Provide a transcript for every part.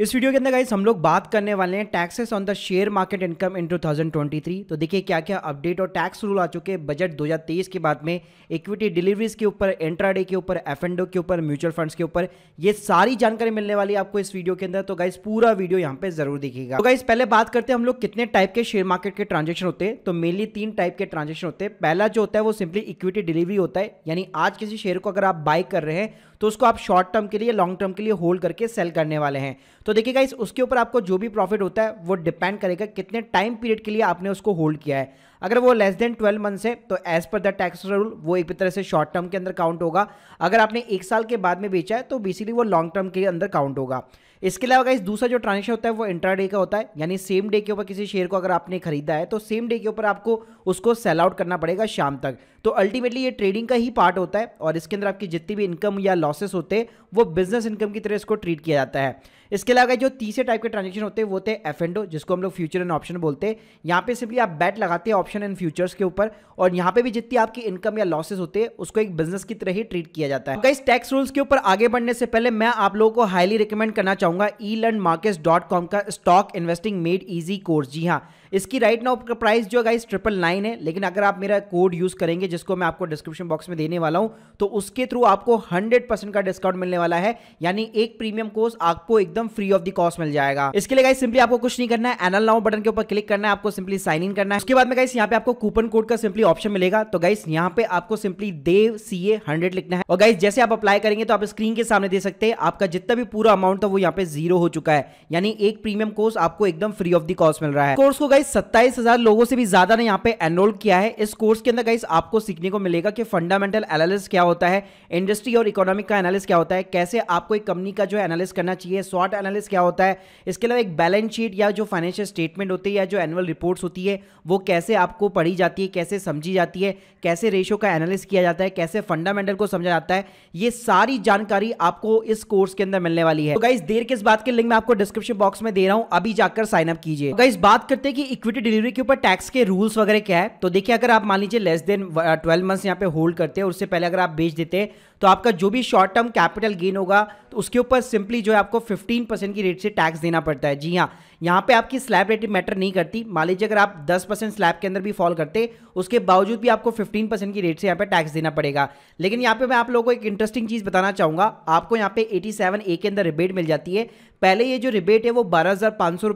इस वीडियो के अंदर गाइस हम लोग बात करने वाले हैं taxes on the share market income in 2023 तो देखिए क्या क्या अपडेट और टैक्स रूल आ चुके हैं बजट 2023 के बाद में इक्विटी डिलीवरीज के ऊपर डे के ऊपर एफ के ऊपर म्यूचुअल फंड्स के ऊपर ये सारी जानकारी मिलने वाली है आपको इस वीडियो के अंदर तो गाइस पूरा वीडियो यहाँ पे जरूर देखिएगा तो गाइस पहले बात करते हैं हम लोग कितने टाइप के शेयर मार्केट के ट्रांजेक्शन होते हैं तो मेनली तीन टाइप के ट्रांजेक्शन होते हैं पहला जो होता है वो सिंपली इक्विटी डिलीवरी होता है यानी आज किसी शेयर को अगर आप बाय कर रहे हैं तो उसको आप शॉर्ट टर्म के लिए लॉन्ग टर्म के लिए होल्ड करके सेल करने वाले हैं तो देखिएगा इस उसके ऊपर आपको जो भी प्रॉफिट होता है वो डिपेंड करेगा कितने टाइम पीरियड के लिए आपने उसको होल्ड किया है अगर वो लेस देन ट्वेल्व मंथ्स है तो as per the tax rule वो एक तरह से शॉर्ट टर्म के अंदर काउंट होगा अगर आपने एक साल के बाद में बेचा है तो बेसिकली वो लॉन्ग टर्म के अंदर काउंट होगा इसके अलावा इस दूसरा जो ट्रांजेक्शन होता है वो इंट्रा का होता है यानी सेम डे के ऊपर किसी शेयर को अगर आपने खरीदा है तो सेम डे के ऊपर आपको उसको सेल आउट करना पड़ेगा शाम तक तो अल्टीमेटली ये ट्रेडिंग का ही पार्ट होता है और इसके अंदर आपकी जितनी भी इनकम या लॉसेस होते हैं वो बिजनेस इनकम की तरह इसको ट्रीट किया जाता है इसके अलावा जो तीसरे टाइप के ट्रांजेक्शन होते हैं वो थे एफ एंडो जिसको हम लोग फ्यूचर एंड ऑप्शन बोलते हैं यहाँ पे सिंपली आप बैट लगाते हैं ऑप्शन एंड फ्यूचर्स के ऊपर और यहाँ पे भी जितनी आपकी इनकम या लॉसेस होते हैं उसको एक बिजनेस की तरह ही ट्रीट किया जाता है इस टैक्स रूल्स के ऊपर आगे बढ़ने से पहले मैं आप लोगों को हाईली रिकमेंड करना चाहूंगा ई लर्न का stock investing made easy course जी हाँ इसकी राइट नाउ प्राइस जो है ट्रिपल नाइन है लेकिन अगर आप मेरा कोड यूज करेंगे जिसको मैं आपको डिस्क्रिप्शन बॉक्स में देने वाला हूं तो उसके थ्रू आपको हंड्रेड का डिस्काउंट मिलने वाला है यानी एक प्रीमियम कोर्स आपको एकदम फ्री ऑफ द कॉस्ट मिल जाएगा इसके लिए गाइस सिंपली आपको कुछ नहीं करना है एनल नाउ बटन के ऊपर क्लिक करना है आपको सिंपली साइन इन करना है उसके बाद में गाइस यहाँ पे आपको कूपन कोड का सिंपली ऑप्शन मिलेगा तो गाइस यहाँ पे आपको सिंपली देव सी ए हंड्रेड लिखना है और गाइस जैसे आप अप्लाई करेंगे तो आप स्क्रीन के सामने दे सकते हैं आपका जितना भी पूरा अमाउंट था वो यहाँ पे जीरो हो चुका है यानी एक प्रीमियम कोर्स आपको एकदम फ्री ऑफ द कॉस्ट मिल रहा है कोर्स को गाइस गाइस सत्ताईस हजार लोगों से भी ज्यादा ने यहाँ पे एनरोल किया है इस कोर्स के अंदर गाइस आपको सीखने को मिलेगा कि फंडामेंटल एनालिस क्या होता है इंडस्ट्री और इकोनॉमिक का एनालिस क्या होता है कैसे आपको एक कंपनी का जो एनालिस करना चाहिए शॉर्ट एनालिस क्या होता है इसके अलावा एक बैलेंस शीट या जो फाइनेंशियल स्टेटमेंट होती है या जो एनुअल रिपोर्ट होती है वो कैसे आपको पढ़ी जाती है कैसे समझी जाती है कैसे रेशो का एनालिस किया जाता है कैसे फंडामेंटल को समझा जाता है ये सारी जानकारी आपको इस कोर्स के अंदर मिलने वाली है तो गाइस देर किस बात के लिंक मैं आपको डिस्क्रिप्शन बॉक्स में दे रहा हूं अभी जाकर साइनअप अप कीजिए गाइस तो बात करते हैं कि इक्विटी डिलीवरी के ऊपर टैक्स के रूल्स वगैरह क्या है तो देखिए अगर आप मान लीजिए लेस देन ट्वेल्व मंथ्स यहाँ पे होल्ड करते हैं उससे पहले अगर आप बेच देते हैं तो आपका जो भी शॉर्ट टर्म कैपिटल गेन होगा तो उसके ऊपर सिंपली जो है आपको 15 परसेंट की रेट से टैक्स देना पड़ता है जी हाँ यहाँ पे आपकी स्लैब रेट मैटर नहीं करती मान लीजिए अगर आप 10 परसेंट स्लैब के अंदर भी फॉल करते उसके बावजूद भी आपको 15 परसेंट की रेट से यहाँ पे टैक्स देना पड़ेगा लेकिन यहाँ पे मैं आप लोगों को एक इंटरेस्टिंग चीज़ बताना चाहूँगा आपको यहाँ पे 87 ए के अंदर रिबेट मिल जाती है पहले ये जो रिबेट है वो बारह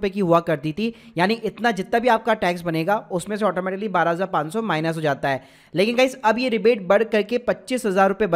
की हुआ करती थी यानी इतना जितना भी आपका टैक्स बनेगा उसमें से ऑटोमेटिकली बारह माइनस हो जाता है लेकिन गाइस अब ये रिबेट बढ़ करके पच्चीस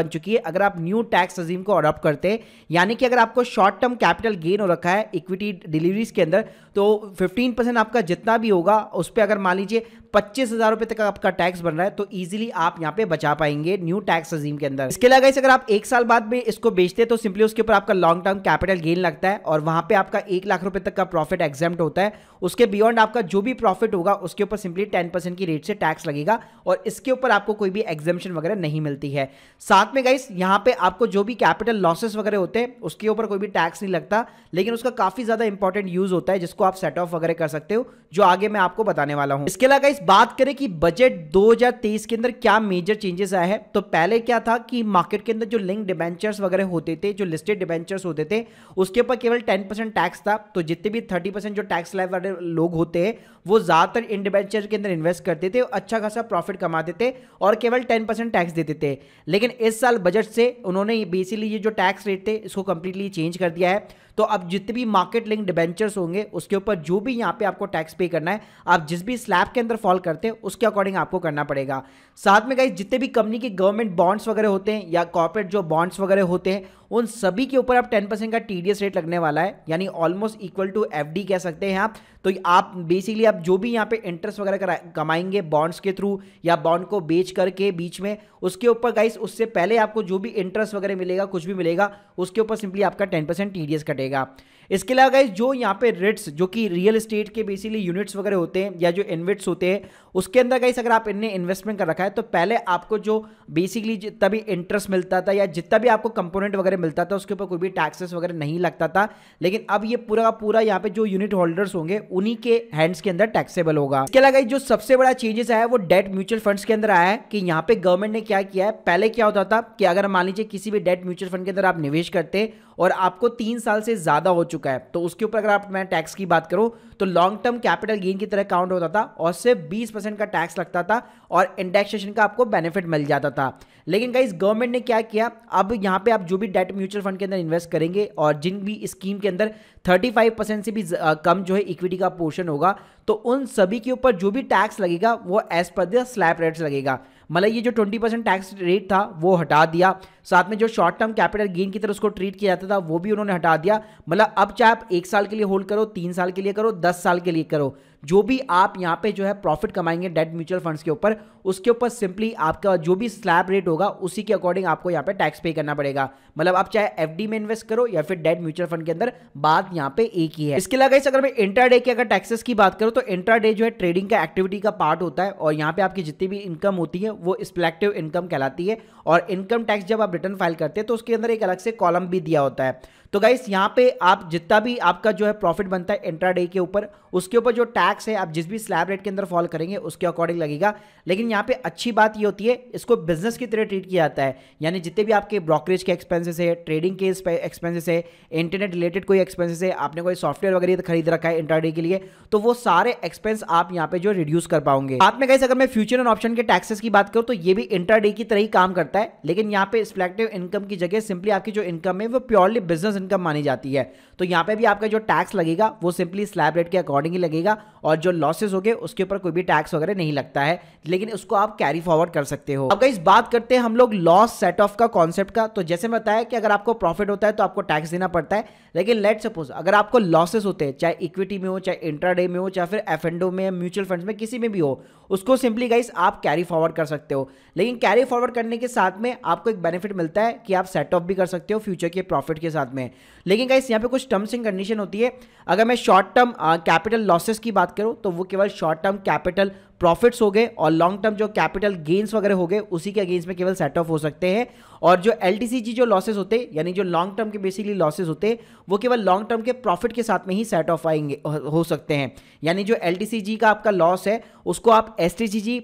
बन चुकी है अगर आप न्यू टैक्स अजीम को अडॉप्ट करते हैं यानी कि अगर आपको शॉर्ट टर्म कैपिटल गेन हो रखा है इक्विटी डिलीवरीज के अंदर तो 15 परसेंट आपका जितना भी होगा उस पर अगर मान लीजिए पच्चीस हज़ार रुपए तक आपका टैक्स बन रहा है तो इजीली आप यहाँ पे बचा पाएंगे न्यू टैक्स रजीम के अंदर इसके अलावा अगर आप एक साल बाद भी इसको बेचते हैं तो सिंपली उसके ऊपर आपका लॉन्ग टर्म कैपिटल गेन लगता है और वहां पे आपका एक लाख रुपए तक का प्रॉफिट एग्जाम्ट होता है उसके बियॉन्ड आपका जो भी प्रॉफिट होगा उसके ऊपर सिंपली टेन की रेट से टैक्स लगेगा और इसके ऊपर आपको कोई भी एग्जामेशन वगैरह नहीं मिलती है साथ में गाइस यहाँ पे आपको जो भी कैपिटल लॉसेस वगैरह होते हैं उसके ऊपर कोई भी टैक्स नहीं लगता लेकिन उसका काफ़ी ज़्यादा इंपॉर्टेंट यूज़ होता है जिसको आप सेट ऑफ वगैरह कर सकते हो जो आगे मैं आपको बताने वाला हूँ इसके अलावा इस बात करें कि बजट 2023 के अंदर क्या मेजर चेंजेस आए हैं तो पहले क्या था कि मार्केट के अंदर जो लिंक डिबेंचर्स वगैरह होते थे जो लिस्टेड डिबेंचर्स होते थे उसके ऊपर केवल टेन टैक्स था तो जितने भी थर्टी जो टैक्स लाइव वाले लोग होते हैं वो ज़्यादातर डिबेंचर के अंदर इन्वेस्ट करते थे अच्छा खासा प्रॉफिट कमाते थे और केवल टेन परसेंट टैक्स देते थे लेकिन इस साल बजट से उन्होंने बेसिकली ये जो टैक्स रेट थे इसको कंप्लीटली चेंज कर दिया है तो अब जितने भी मार्केट लिंक डिबेंचर्स होंगे उसके ऊपर जो भी यहाँ पे आपको टैक्स पे करना है आप जिस भी स्लैब के अंदर फॉल करते हैं उसके अकॉर्डिंग आपको करना पड़ेगा साथ में गाइज जितने भी कंपनी के गवर्नमेंट बॉन्ड्स वगैरह होते हैं या कॉर्पोरेट जो बॉन्ड्स वगैरह होते हैं उन सभी के ऊपर आप 10 परसेंट का टीडीएस रेट लगने वाला है यानी ऑलमोस्ट इक्वल टू एफडी कह सकते हैं आप तो आप बेसिकली आप जो भी यहाँ पे इंटरेस्ट वगैरह कमाएंगे बॉन्ड्स के थ्रू या बॉन्ड को बेच करके बीच में उसके ऊपर गाइस उससे पहले आपको जो भी इंटरेस्ट वगैरह मिलेगा कुछ भी मिलेगा उसके ऊपर सिंपली आपका टेन परसेंट टीडीएस कटेगा इसके अलावा गाइस जो यहाँ पे रेट्स जो कि रियल स्टेट के बेसिकली यूनिट्स वगैरह होते हैं या जो इन्वेट्स होते हैं उसके अंदर गाइस अगर आप इन्हें इन्वेस्टमेंट कर रखा रखा है तो पहले आपको जो बेसिकली जितना भी इंटरेस्ट मिलता था या जितना भी आपको कंपोनेंट वगैरह मिलता था उसके ऊपर कोई भी टैक्सेस वगैरह नहीं लगता था लेकिन अब ये पूरा पूरा यहाँ पे जो यूनिट होल्डर्स होंगे उन्हीं के हैंड्स के अंदर टैक्सेबल होगा इसके अलावा जो सबसे बड़ा चेंजेस आया वो डेट म्यूचुअल फंड्स के अंदर आया है कि यहाँ पे गवर्नमेंट ने क्या किया है पहले क्या होता था कि अगर मान लीजिए किसी भी डेट म्यूचुअल फंड के अंदर आप निवेश करते हैं और आपको तीन साल से ज़्यादा हो चुका है तो उसके ऊपर अगर आप मैं टैक्स की बात करूँ तो लॉन्ग टर्म कैपिटल गेन की तरह काउंट होता था और सिर्फ बीस परसेंट का टैक्स लगता था और इंडेक्सेशन का आपको बेनिफिट मिल जाता था लेकिन कई गवर्नमेंट ने क्या किया अब यहाँ पे आप जो भी डेट म्यूचुअल फंड के अंदर इन्वेस्ट करेंगे और जिन भी स्कीम के अंदर थर्टी परसेंट से भी कम जो है इक्विटी का पोर्शन होगा तो उन सभी के ऊपर जो भी टैक्स लगेगा वो as per the slab rates लगेगा मतलब ये जो ट्वेंटी परसेंट टैक्स रेट था वो हटा दिया साथ में जो शॉर्ट टर्म कैपिटल गेन की तरह उसको ट्रीट किया जाता था वो भी उन्होंने हटा दिया मतलब अब चाहे आप एक साल के लिए होल्ड करो तीन साल के लिए करो दस साल के लिए करो जो भी आप यहाँ पे जो है प्रॉफिट कमाएंगे डेट म्यूचुअल फंड्स के ऊपर उसके ऊपर सिंपली आपका जो भी स्लैब रेट होगा उसी के अकॉर्डिंग आपको यहाँ पे टैक्स पे करना पड़ेगा मतलब आप चाहे एफडी में इन्वेस्ट करो या फिर डेट म्यूचुअल फंड के अंदर बात यहाँ पे एक ही है इसके अलावा अगर मैं डे की अगर टैक्सेस की बात करूँ तो डे जो है ट्रेडिंग का एक्टिविटी का पार्ट होता है और यहाँ पे आपकी जितनी भी इनकम होती है वो स्पलेक्टिव इनकम कहलाती है और इनकम टैक्स जब आप रिटर्न फाइल करते हैं तो उसके अंदर एक अलग से कॉलम भी दिया होता है तो गाइस यहाँ पे आप जितना भी आपका जो है प्रॉफिट बनता है इंट्राडे के ऊपर उसके ऊपर जो टैक्स है आप जिस भी स्लैब रेट के अंदर फॉल करेंगे उसके अकॉर्डिंग लगेगा लेकिन यहाँ पे अच्छी बात ये होती है इसको बिजनेस की तरह ट्रीट किया जाता है यानी जितने भी आपके ब्रोकरेज के एक्सपेंसेस है ट्रेडिंग के एक्सपेंसेस है इंटरनेट रिलेटेड कोई एक्सपेंसेस है आपने कोई सॉफ्टवेयर वगैरह खरीद रखा है इंटरडे के लिए तो वो सारे एक्सपेंस आप यहाँ पे जो रिड्यूस कर पाओगे आप में कैसे अगर मैं फ्यूचर एंड ऑप्शन के टैक्सेस की बात करूँ तो ये भी इंटरडे की तरह ही काम करता है लेकिन यहाँ पे रिफ्लेक्टिव इनकम की जगह सिंपली आपकी जो इनकम है वो प्योरली बिजनेस इनकम मानी जाती है तो यहाँ पे भी आपका जो टैक्स लगेगा वो सिंपली स्लैब रेट के अकॉर्डिंग ही लगेगा और जो लॉसेस हो गए उसके ऊपर कोई भी टैक्स वगैरह नहीं लगता है लेकिन उसको आप कैरी फॉरवर्ड कर सकते हो अब इस बात करते हैं हम लोग लॉस सेट ऑफ का कॉन्सेप्ट का तो जैसे मैं बताया कि अगर आपको प्रॉफिट होता है तो आपको टैक्स देना पड़ता है लेकिन लेट सपोज अगर आपको लॉसेस होते हैं चाहे इक्विटी में हो चाहे इंट्राडे में हो चाहे फिर एफ में म्यूचुअल फंड में किसी में भी हो उसको सिंपली गाइस आप कैरी फॉरवर्ड कर सकते हो लेकिन कैरी फॉरवर्ड करने के साथ में आपको एक बेनिफिट मिलता है कि आप सेट ऑफ भी कर सकते हो फ्यूचर के प्रॉफिट के साथ में लेकिन गाइस यहाँ पे कुछ टर्म्स एंड कंडीशन होती है अगर मैं शॉर्ट टर्म कैपिटल लॉसेस की बात करूँ तो वो केवल शॉर्ट टर्म कैपिटल प्रॉफिट्स हो गए और लॉन्ग टर्म जो कैपिटल गेन्स वगैरह हो गए उसी के अगेंस्ट में केवल सेट ऑफ हो सकते हैं और जो एल जो लॉसेज होते हैं यानी जो लॉन्ग टर्म के बेसिकली लॉसेज होते हैं वो केवल लॉन्ग टर्म के प्रॉफिट के साथ में ही सेट ऑफ आएंगे हो सकते हैं यानी जो एल का आपका लॉस है उसको आप एस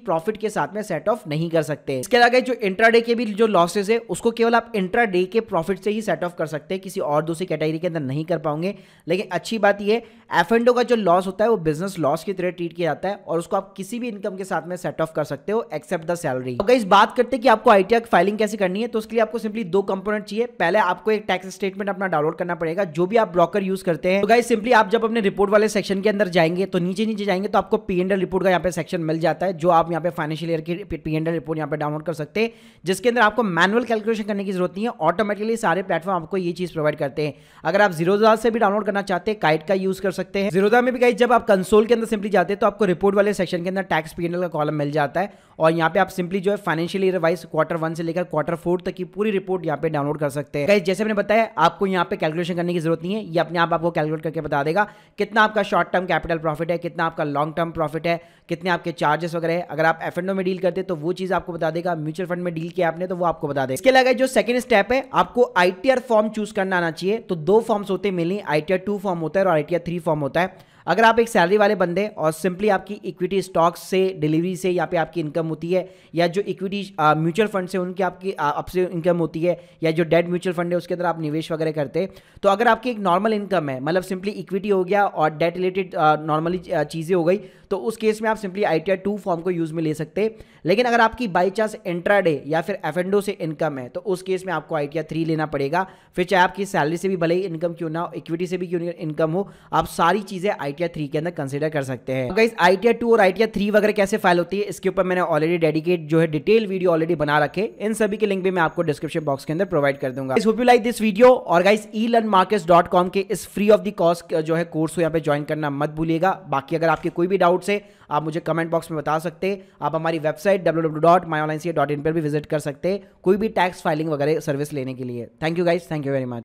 प्रॉफिट के साथ में सेट ऑफ नहीं कर सकते इसके अलावा जो इंट्राडे के भी जो लॉसेज है उसको केवल आप इंट्राडे के प्रॉफिट से ही सेट ऑफ कर सकते हैं किसी और दूसरी कैटेगरी के अंदर नहीं कर पाओगे लेकिन अच्छी बात यह एफ का जो लॉस होता है वो बिजनेस लॉस की तरह ट्रीट किया जाता है और उसको आप किसी भी भी इनकम के साथ में सेट ऑफ कर सकते हो एक्सेप्ट द सैलरी तो गाइस बात करते हैं कि आपको आईटीआर फाइलिंग कैसे करनी है तो उसके लिए आपको सिंपली दो कंपोनेंट चाहिए पहले आपको एक टैक्स स्टेटमेंट अपना डाउनलोड करना पड़ेगा जो भी आप ब्रोकर यूज करते हैं तो गाइस सिंपली आप जब अपने रिपोर्ट वाले सेक्शन के अंदर जाएंगे तो नीचे नीचे जाएंगे तो आपको पी एंडल रिपोर्ट का यहाँ पे सेक्शन मिल जाता है जो आप यहाँ पे फाइनेंशियल ईयर की पी एंडल रिपोर्ट यहाँ पे डाउनलोड कर सकते हैं जिसके अंदर आपको मैनुअल कैलकुलेशन करने की जरूरत नहीं है ऑटोमेटिकली सारे प्लेटफॉर्म आपको ये चीज प्रोवाइड करते हैं अगर आप जीरो से भी डाउनलोड करना चाहते हैं काइट का यूज कर सकते हैं जीरोधा में भी गाइस जब आप कंसोल के अंदर सिंपली जाते हैं तो आपको रिपोर्ट वाले सेक्शन के अंदर टैक्स पी का कॉलम मिल जाता है और यहाँ पे आप सिंपली जो है financial year wise quarter one से लेकर क्वार्टर फोर तक की पूरी रिपोर्ट यहाँ पे डाउनलोड कर सकते हैं जैसे मैंने बताया आपको यहाँ पे कैलकुलेशन करने की जरूरत नहीं है ये अपने आप आपको कैलकुलेट करके बता देगा कितना आपका शॉर्ट टर्म कैपिटल प्रॉफिट है कितना आपका लॉन्ग टर्म प्रॉफिट है कितने आपके चार्जेस वगैरह है अगर आप एफ में डील करते तो वो चीज आपको बता देगा म्यूचुअल फंड में डील किया आपने तो वो आपको बता देगा इसके अलावा जो सेकंड स्टेप है आपको आईटीआर फॉर्म चूज करना आना चाहिए तो दो फॉर्म्स होते हैं मेनली आईटीआर टू फॉर्म होता है और आईटीआर थ्री फॉर्म होता है अगर आप एक सैलरी वाले बंदे और सिंपली आपकी इक्विटी स्टॉक्स से डिलीवरी से या पे आपकी इनकम होती है या जो इक्विटी म्यूचुअल फंड से उनकी आपकी आपसे इनकम होती है या जो डेड म्यूचुअल फंड है उसके अंदर आप निवेश वगैरह करते हैं तो अगर आपकी एक नॉर्मल इनकम है मतलब सिंपली इक्विटी हो गया और डेट रिलेटेड नॉर्मली चीज़ें हो गई तो उस केस में आप simply I T two form को यूज़ में ले सकते हैं लेकिन अगर आपकी बाई चांस इंट्राडे या फिर एफ से इनकम है तो उस केस में आपको आई टी थ्री लेना पड़ेगा फिर चाहे आपकी सैलरी से भी भले ही इनकम क्यों ना हो इक्विटी से भी क्यों इनकम हो आप सारी चीज़ें आई आईटीआर थ्री के अंदर कंसिडर कर सकते हैं गाइज आईटीआर टू और आईटीआर थ्री वगैरह कैसे फाइल होती है इसके ऊपर मैंने ऑलरेडी डेडिकेट जो है डिटेल वीडियो ऑलरेडी बना रखे इन सभी के लिंक भी मैं आपको डिस्क्रिप्शन बॉक्स के अंदर प्रोवाइड कर दूंगा hope you like this video और guys e learn dot com के इस फ्री ऑफ द कॉस्ट जो है कोर्स को यहाँ पे ज्वाइन करना मत भूलिएगा बाकी अगर आपके कोई भी डाउट्स है आप मुझे कमेंट बॉक्स में बता सकते आप हमारी वेबसाइट डब्ल्यू पर भी विजिट कर सकते कोई भी टैक्स फाइलिंग वगैरह सर्विस लेने के लिए thank you guys thank you very much